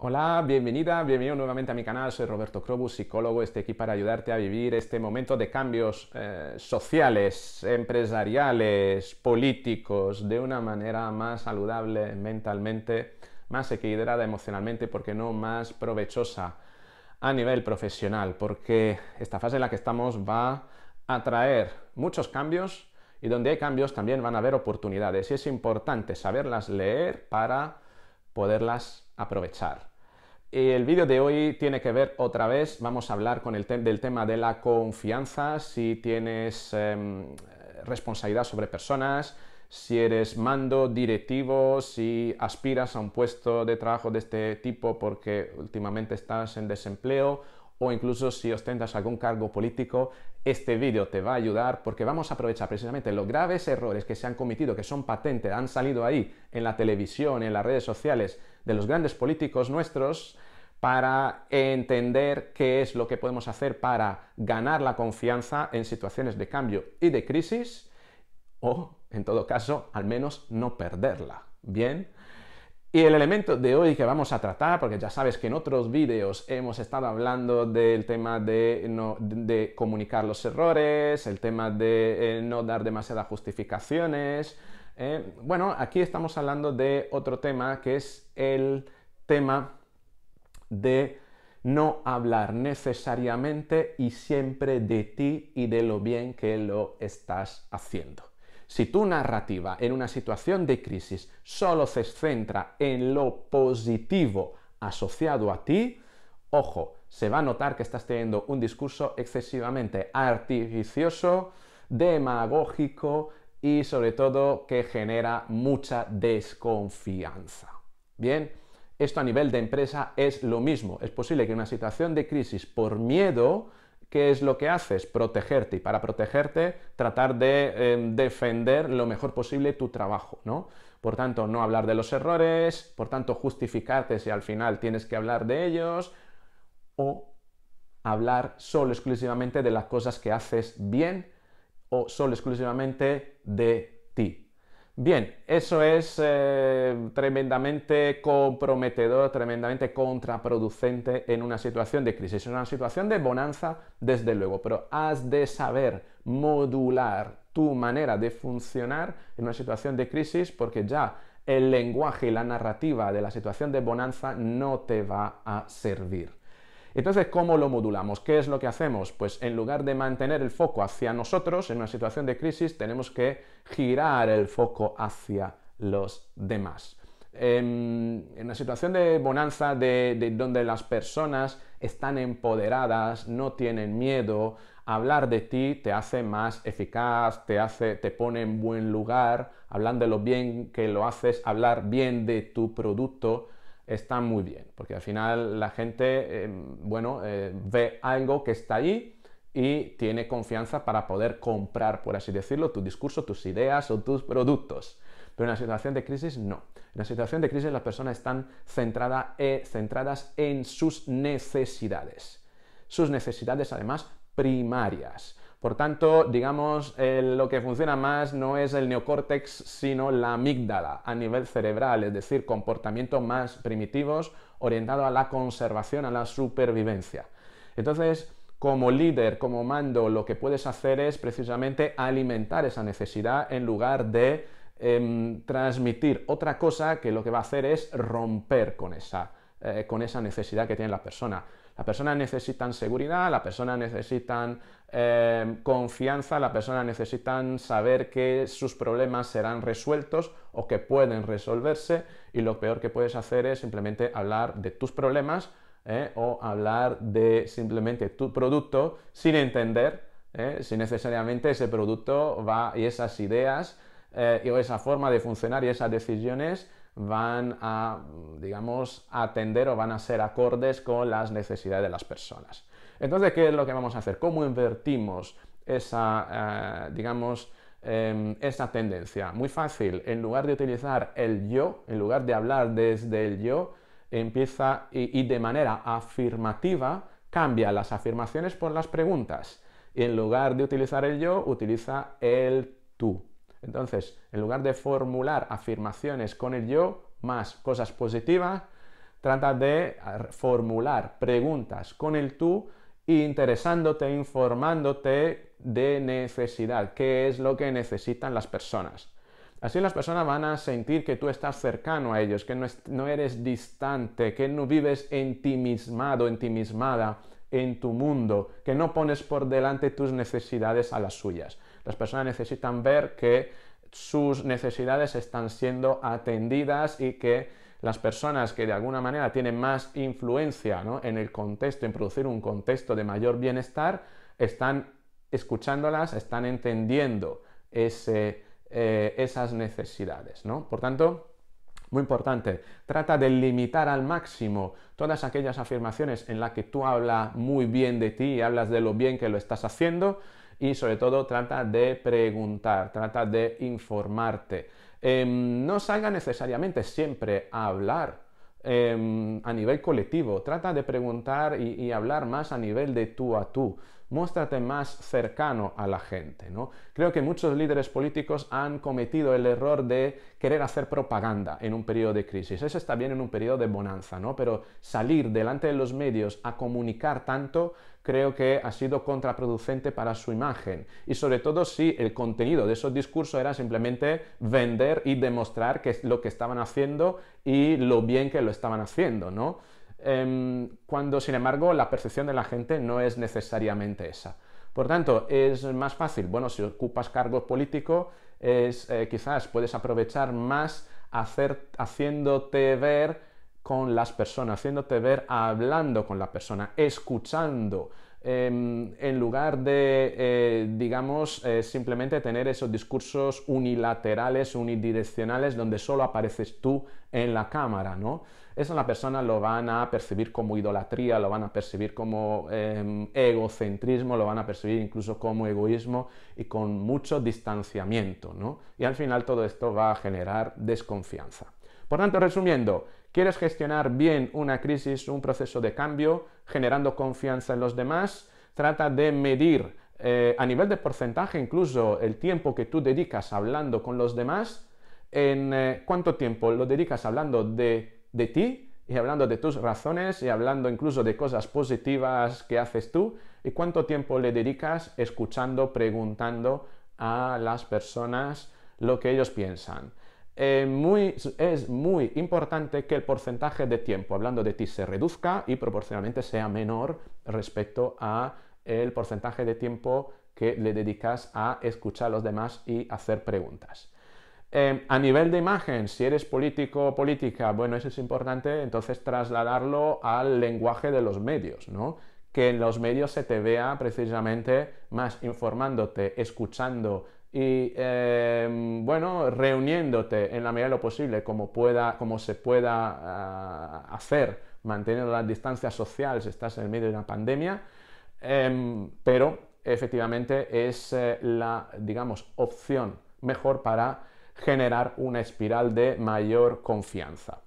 Hola, bienvenida, bienvenido nuevamente a mi canal. Soy Roberto Crobus, psicólogo. Estoy aquí para ayudarte a vivir este momento de cambios eh, sociales, empresariales, políticos, de una manera más saludable mentalmente, más equilibrada emocionalmente, porque no más provechosa a nivel profesional, porque esta fase en la que estamos va a traer muchos cambios y donde hay cambios también van a haber oportunidades y es importante saberlas leer para poderlas aprovechar. El vídeo de hoy tiene que ver otra vez, vamos a hablar con el del tema de la confianza, si tienes em, responsabilidad sobre personas, si eres mando, directivo, si aspiras a un puesto de trabajo de este tipo porque últimamente estás en desempleo o incluso si ostentas algún cargo político, este vídeo te va a ayudar porque vamos a aprovechar precisamente los graves errores que se han cometido, que son patentes, han salido ahí en la televisión, en las redes sociales de los grandes políticos nuestros, para entender qué es lo que podemos hacer para ganar la confianza en situaciones de cambio y de crisis, o en todo caso, al menos no perderla. Bien, y el elemento de hoy que vamos a tratar, porque ya sabes que en otros vídeos hemos estado hablando del tema de, comunicar los errores, el tema de eh, no dar demasiadas justificaciones. Eh, bueno, aquí estamos hablando de otro tema que es el tema de no hablar necesariamente y siempre de ti y de lo bien que lo estás haciendo. Si tu narrativa en una situación de crisis solo se centra en lo positivo asociado a ti, ojo, se va a notar que estás teniendo un discurso excesivamente artificioso, demagógico y sobre todo que genera mucha desconfianza. Bien, esto a nivel de empresa es lo mismo. Es posible que en una situación de crisis por miedo ¿Qué es lo que haces? Protegerte. Y para protegerte, tratar de em, defender lo mejor posible tu trabajo, ¿no? Por tanto, no hablar de los errores, por tanto, justificarte si al final tienes que hablar de ellos, o hablar solo exclusivamente de las cosas que haces bien o solo exclusivamente de ti. Bien, eso es eh, tremendamente comprometedor, tremendamente contraproducente en una situación de crisis, en una situación de bonanza, desde luego, pero has de saber modular tu manera de funcionar en una situación de crisis porque ya el lenguaje y la narrativa de la situación de bonanza no te va a servir. Entonces, ¿cómo lo modulamos? ¿Qué es lo que hacemos? Pues en lugar de mantener el foco hacia nosotros en una situación de crisis, tenemos que girar el foco hacia los demás. Em, en una situación de bonanza, de, donde las personas están empoderadas, no tienen miedo, hablar de ti te hace más eficaz, te te pone en buen lugar, hablan de lo bien que lo haces, hablar bien de tu producto, está muy bien, porque al final la gente, eh, bueno, eh, ve algo que está allí y tiene confianza para poder comprar, por así decirlo, tu discurso, tus ideas o tus productos. Pero en la situación de crisis no. En la situación de crisis las personas están eh, centradas en sus necesidades. Sus necesidades además primarias. Por tanto, digamos, lo que funciona más no es el neocórtex, sino la amígdala a nivel cerebral, es decir, comportamientos más primitivos orientados a la conservación, a la supervivencia. Entonces, como líder, como mando, lo que puedes hacer es precisamente alimentar esa necesidad en lugar de em, transmitir otra cosa que lo que va a hacer es romper con esa eh, con esa necesidad que tienen la persona. La persona necesitan seguridad, la persona necesitan eh, confianza, la persona necesitan saber que sus problemas serán resueltos o que pueden resolverse y lo peor que puedes hacer es simplemente hablar de tus problemas eh, o hablar de simplemente tu producto sin entender si necesariamente ese producto va y esas ideas o esa forma de funcionar y esas decisiones van a, digamos, atender o van a ser acordes con las necesidades de las personas. Entonces, ¿qué es lo que vamos a hacer? ¿Cómo invertimos esa, eh, digamos, em, esa tendencia? Muy fácil, en lugar de utilizar el yo, en lugar de hablar desde el yo, empieza y de manera afirmativa cambia las afirmaciones por las preguntas. Y en lugar de utilizar el yo, utiliza el tú. Entonces, en lugar de formular afirmaciones con el yo más cosas positivas, trata de formular preguntas con el tú interesándote, informándote de necesidad, qué es lo que necesitan las personas. Así las personas van a sentir que tú estás cercano a ellos, que no, eres distante, que no vives entimismado, entimismada en tu mundo, que no pones por delante tus necesidades a las suyas las personas necesitan ver que sus necesidades están siendo atendidas y que las personas que de alguna manera tienen más influencia en el contexto, en producir un contexto de mayor bienestar, están escuchándolas, están entendiendo eh, esas necesidades. ¿no? Por tanto, muy importante, trata de limitar al máximo todas aquellas afirmaciones en las que tú hablas muy bien de ti y hablas de lo bien que lo estás haciendo, y sobre todo trata de preguntar, trata de informarte. Em, no salga necesariamente siempre a hablar em, a nivel colectivo, trata de preguntar y hablar más a nivel de tú a tú muéstrate más cercano a la gente. ¿no? Creo que muchos líderes políticos han cometido el error de querer hacer propaganda en un periodo de crisis. Eso está bien en un periodo de bonanza, ¿no? pero salir delante de los medios a comunicar tanto creo que ha sido contraproducente para su imagen. Y sobre todo si el contenido de esos discursos era simplemente vender y demostrar que es lo que estaban haciendo y lo bien que lo estaban haciendo, ¿no? Em, cuando sin embargo la percepción de la gente no es necesariamente esa. Por tanto, es más fácil, bueno, si ocupas cargo político, es, eh, quizás puedes aprovechar más hacer, haciéndote ver con las personas, haciéndote ver hablando con la persona, escuchando, em, en lugar de, eh, digamos, eh, simplemente tener esos discursos unilaterales, unidireccionales, donde solo apareces tú en la cámara, ¿no? Eso la persona lo van a percibir como idolatría, lo van a percibir como em, egocentrismo, lo van a percibir incluso como egoísmo y con mucho distanciamiento, ¿no? Y al final todo esto va a generar desconfianza. Por tanto, resumiendo, ¿Quieres gestionar bien una crisis, un proceso de cambio, generando confianza en los demás? Trata de medir eh, a nivel de porcentaje incluso el tiempo que tú dedicas hablando con los demás, en eh, cuánto tiempo lo dedicas hablando de, de ti y hablando de tus razones y hablando incluso de cosas positivas que haces tú y cuánto tiempo le dedicas escuchando, preguntando a las personas lo que ellos piensan. Eh, es muy importante que el porcentaje de tiempo hablando de ti se reduzca y proporcionalmente sea menor respecto a el porcentaje de tiempo que le dedicas a escuchar a los demás y hacer preguntas. Eh, a nivel de imagen, si eres político o política, bueno, eso es importante, entonces trasladarlo al lenguaje de los medios, ¿no? Que en los medios se te vea precisamente más informándote, escuchando, y em, bueno, reuniéndote en la medida de lo posible, como, se pueda ah, hacer, manteniendo la distancia social si estás en el medio de una pandemia, em, pero efectivamente es eh, la, digamos, opción mejor para generar una espiral de mayor confianza.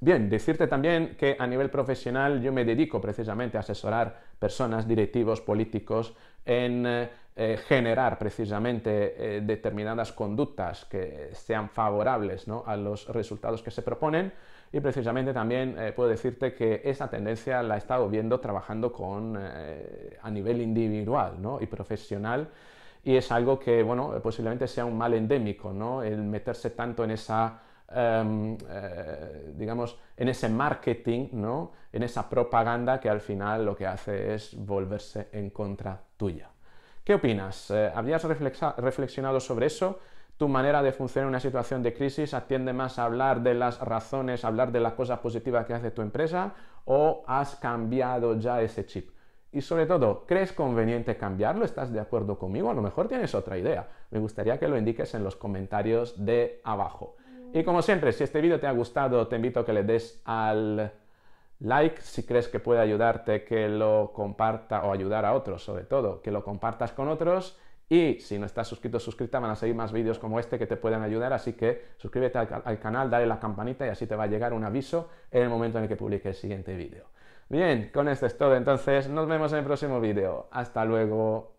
Bien, decirte también que a nivel profesional yo me dedico precisamente a asesorar personas, directivos, políticos en eh, eh, generar precisamente eh, determinadas conductas que sean favorables a los resultados que se proponen. Y precisamente también eh, puedo decirte que esa tendencia la he estado viendo trabajando con, a nivel individual y profesional. Y es algo que, bueno, posiblemente sea un mal endémico, El meterse tanto en esa em, digamos, en ese marketing, ¿no? en esa propaganda que al final lo que hace es volverse en contra tuya. ¿Qué opinas? Eh, ¿Habrías reflexionado sobre eso? ¿Tu manera de funcionar en una situación de crisis atiende más a hablar de las razones, hablar de las cosas positivas que hace tu empresa? ¿O has cambiado ya ese chip? Y sobre todo, ¿crees conveniente cambiarlo? ¿Estás de acuerdo conmigo? A lo mejor tienes otra idea. Me gustaría que lo indiques en los comentarios de abajo. Y como siempre, si este vídeo te ha gustado, te invito a que le des al like si crees que puede ayudarte, que lo comparta o ayudar a otros, sobre todo, que lo compartas con otros. Y si no estás suscrito, suscrita, van a seguir más vídeos como este que te pueden ayudar, así que suscríbete al, al, canal, dale la campanita y así te va a llegar un aviso en el momento en el que publique el siguiente vídeo. Bien, con esto es todo entonces, nos vemos en el próximo vídeo. Hasta luego.